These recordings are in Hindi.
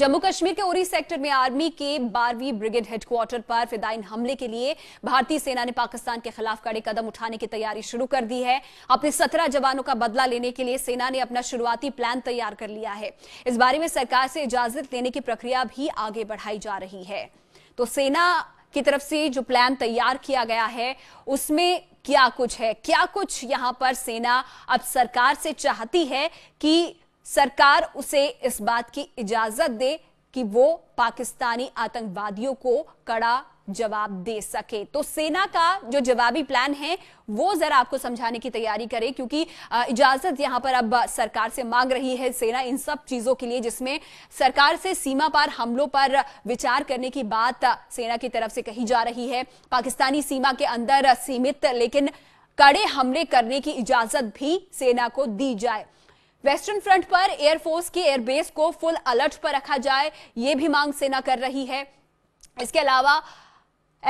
जम्मू कश्मीर के उरी सेक्टर में आर्मी के बारहवीं ब्रिगेड हेडक्वार्टर पर फिदाइन हमले के लिए भारतीय सेना ने पाकिस्तान के खिलाफ कड़े कदम उठाने की तैयारी शुरू कर दी है अपने सत्रह जवानों का बदला लेने के लिए सेना ने अपना शुरुआती प्लान तैयार कर लिया है इस बारे में सरकार से इजाजत लेने की प्रक्रिया भी आगे बढ़ाई जा रही है तो सेना की तरफ से जो प्लान तैयार किया गया है उसमें क्या कुछ है क्या कुछ यहां पर सेना अब सरकार से चाहती है कि सरकार उसे इस बात की इजाजत दे कि वो पाकिस्तानी आतंकवादियों को कड़ा जवाब दे सके तो सेना का जो जवाबी प्लान है वो जरा आपको समझाने की तैयारी करे क्योंकि इजाजत यहां पर अब सरकार से मांग रही है सेना इन सब चीजों के लिए जिसमें सरकार से सीमा पार हमलों पर विचार करने की बात सेना की तरफ से कही जा रही है पाकिस्तानी सीमा के अंदर सीमित लेकिन कड़े हमले करने की इजाजत भी सेना को दी जाए वेस्टर्न फ्रंट पर एयरफोर्स की एयरबेस को फुल अलर्ट पर रखा जाए ये भी मांग सेना कर रही है इसके अलावा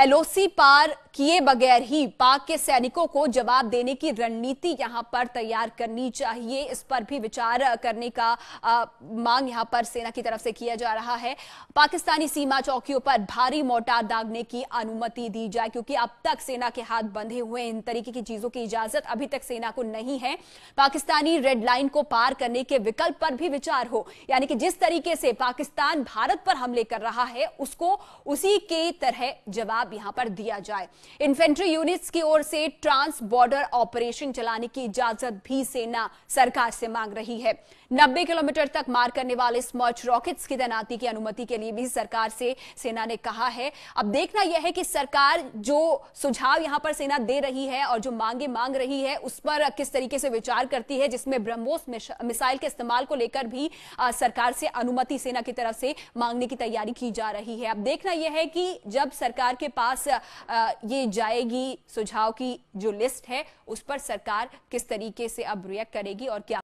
एलओसी पार किए बगैर ही पाक के सैनिकों को जवाब देने की रणनीति यहां पर तैयार करनी चाहिए इस पर भी विचार करने का आ, मांग यहां पर सेना की तरफ से किया जा रहा है पाकिस्तानी सीमा चौकियों पर भारी मोर्टार दागने की अनुमति दी जाए क्योंकि अब तक सेना के हाथ बंधे हुए इन तरीके की चीजों की इजाजत अभी तक सेना को नहीं है पाकिस्तानी रेड लाइन को पार करने के विकल्प पर भी विचार हो यानी कि जिस तरीके से पाकिस्तान भारत पर हमले कर रहा है उसको उसी के तरह जवाब यहां पर दिया जाए इन्फेंट्री यूनिट्स की ओर से ट्रांस बॉर्डर ऑपरेशन चलाने की इजाजत भी सेना सरकार से मांग रही है 90 किलोमीटर तक मार करने वाले स्मर्च रॉकेट्स की तैनाती की अनुमति के लिए भी सरकार से सेना ने कहा है अब देखना यह है कि सरकार जो सुझाव यहां पर सेना दे रही है और जो मांगे मांग रही है उस पर किस तरीके से विचार करती है जिसमें ब्रह्मोस मिसाइल के इस्तेमाल को लेकर भी सरकार से अनुमति सेना की तरफ से मांगने की तैयारी की जा रही है अब देखना यह है कि जब सरकार के पास ये आगे जाएगी सुझाव की जो लिस्ट है उस पर सरकार किस तरीके से अब रिएक्ट करेगी और क्या